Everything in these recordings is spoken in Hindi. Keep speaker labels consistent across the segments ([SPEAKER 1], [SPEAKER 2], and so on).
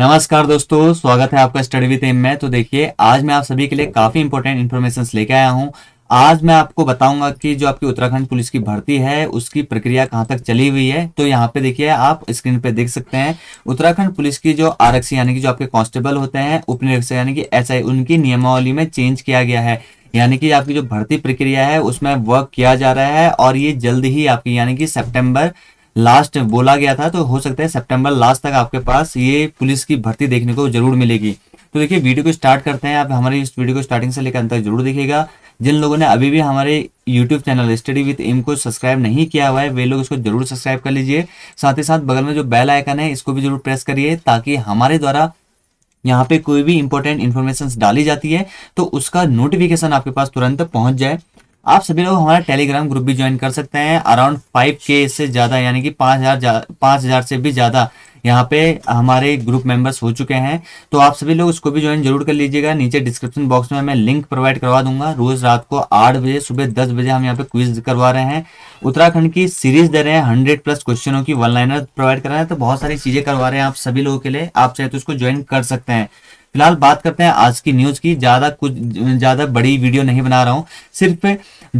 [SPEAKER 1] नमस्कार दोस्तों स्वागत है आपका स्टडी विद एम में तो देखिए आज मैं आप सभी के लिए काफी इंपॉर्टेंट इन्फॉर्मेशन लेके आया हूँ आज मैं आपको बताऊंगा कि जो आपकी उत्तराखंड पुलिस की भर्ती है उसकी प्रक्रिया कहाँ तक चली हुई है तो यहाँ पे देखिए आप स्क्रीन पे देख सकते हैं उत्तराखंड पुलिस की जो आरक्षी यानी कि जो आपके कांस्टेबल होते हैं उप निरीक्षक यानी कि आई उनकी नियमावली में चेंज किया गया है यानी कि आपकी जो भर्ती प्रक्रिया है उसमें वर्क किया जा रहा है और ये जल्द ही आपकी यानी कि सेप्टेम्बर लास्ट बोला गया था तो हो सकता है सितंबर लास्ट तक आपके पास ये पुलिस की भर्ती देखने को जरूर मिलेगी तो देखिए वीडियो को स्टार्ट करते हैं आप हमारे इस वीडियो को स्टार्टिंग से लेकर अंत तक जरूर देखिएगा जिन लोगों ने अभी भी हमारे YouTube channel study with M को सब्सक्राइब नहीं किया हुआ है वे लोग इसको जरूर सब्सक्राइब कर लीजिए साथ ही साथ बगल में जो बेल आइकन है इसको भी जरूर प्रेस करिए ताकि हमारे द्वारा यहाँ पे कोई भी इंपॉर्टेंट इन्फॉर्मेशन डाली जाती है तो उसका नोटिफिकेशन आपके पास तुरंत पहुंच जाए आप सभी लोग हमारा टेलीग्राम ग्रुप भी ज्वाइन कर सकते हैं अराउंड फाइव के से ज़्यादा यानी कि पाँच हज़ार पाँच हज़ार से भी ज़्यादा यहाँ पे हमारे ग्रुप मेंबर्स हो चुके हैं तो आप सभी लोग उसको भी ज्वाइन जरूर कर लीजिएगा नीचे डिस्क्रिप्शन बॉक्स में मैं लिंक प्रोवाइड करवा दूंगा रोज रात को आठ बजे सुबह दस बजे हम यहाँ पे क्विज करवा रहे हैं उत्तराखंड की सीरीज दे रहे हैं हंड्रेड प्लस क्वेश्चनों की वन लाइनर प्रोवाइड कर रहे हैं तो बहुत सारी चीजें करवा रहे हैं आप सभी लोगों के लिए आप चाहे तो उसको ज्वाइन कर सकते हैं फिलहाल बात करते हैं आज की न्यूज की ज्यादा कुछ ज्यादा बड़ी वीडियो नहीं बना रहा हूँ सिर्फ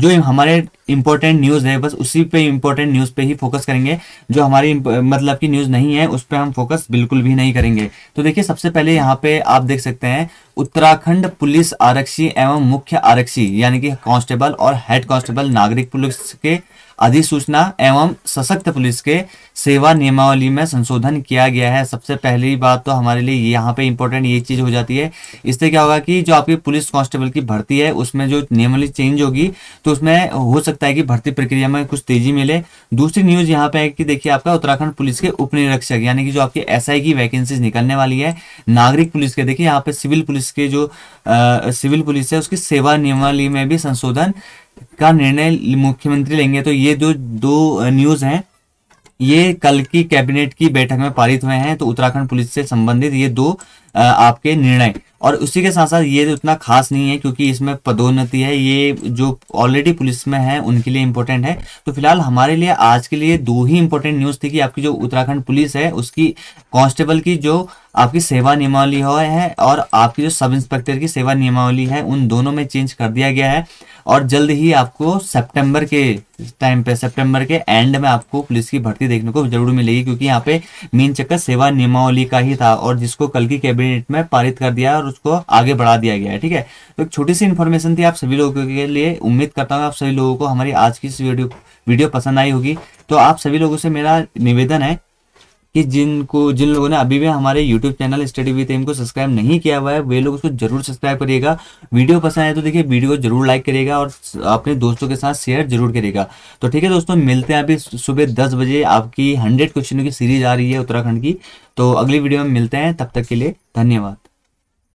[SPEAKER 1] जो हमारे इंपॉर्टेंट न्यूज़ है बस उसी पे इंपॉर्टेंट न्यूज़ पे ही फोकस करेंगे जो हमारी मतलब की न्यूज़ नहीं है उस पर हम फोकस बिल्कुल भी नहीं करेंगे तो देखिए सबसे पहले यहाँ पे आप देख सकते हैं उत्तराखंड पुलिस आरक्षी एवं मुख्य आरक्षी यानी कि कांस्टेबल और हेड कांस्टेबल नागरिक पुलिस के अधिसूचना एवं सशक्त पुलिस के सेवा नियमावली में संशोधन किया गया है सबसे पहली बात तो हमारे लिए यहाँ पे इंपॉर्टेंट ये चीज़ हो जाती है इससे क्या होगा कि जो आपकी पुलिस कांस्टेबल की भर्ती है उसमें जो नियमावली चेंज होगी तो उसमें हो सकता सकता है कि भर्ती प्रक्रिया में कुछ तेजी मिले दूसरी न्यूज यहाँ पे है कि देखिए आपका उत्तराखंड पुलिस के उप निरीक्षक यानी कि जो आपकी एसआई की वैकेंसीज निकलने वाली है नागरिक पुलिस के देखिए यहाँ पे सिविल पुलिस के जो आ, सिविल पुलिस है उसकी सेवा नियमावली में भी संशोधन का निर्णय मुख्यमंत्री लेंगे तो ये जो दो न्यूज है ये कल की कैबिनेट की बैठक में पारित हुए हैं तो उत्तराखंड पुलिस से संबंधित ये दो आपके निर्णय और उसी के साथ साथ ये उतना तो खास नहीं है क्योंकि इसमें पदोन्नति है ये जो ऑलरेडी पुलिस में है उनके लिए इंपॉर्टेंट है तो फिलहाल हमारे लिए आज के लिए दो ही इंपॉर्टेंट न्यूज़ थी कि आपकी जो उत्तराखंड पुलिस है उसकी कांस्टेबल की जो आपकी सेवा नियमावली है और आपकी जो सब इंस्पेक्टर की सेवा नियमावली है उन दोनों में चेंज कर दिया गया है और जल्द ही आपको सेप्टेम्बर के टाइम पे सेप्टेम्बर के एंड में आपको पुलिस की भर्ती देखने को जरूर मिलेगी क्योंकि यहाँ पे मेन चक्कर सेवा नियमावली का ही था और जिसको कल की कैबिनेट कैबिनेट में पारित कर दिया और उसको आगे बढ़ा दिया गया है ठीक है तो एक छोटी सी इन्फॉर्मेशन थी आप सभी लोगों के लिए उम्मीद करता हूँ आप सभी लोगों को हमारी आज की इस वीडियो वीडियो पसंद आई होगी तो आप सभी लोगों से मेरा निवेदन है कि जिनको जिन लोगों ने अभी भी हमारे यूट्यूब चैनल स्टडी विथ इनको सब्सक्राइब नहीं किया हुआ है वे लोग उसको जरूर सब्सक्राइब करिएगा वीडियो पसंद आए तो देखिए वीडियो को जरूर लाइक करिएगा और अपने दोस्तों के साथ शेयर जरूर करेगा तो ठीक है दोस्तों मिलते हैं अभी सुबह दस बजे आपकी हंड्रेड क्वेश्चनों की सीरीज आ रही है उत्तराखंड की तो अगली वीडियो में मिलते हैं तब तक के लिए धन्यवाद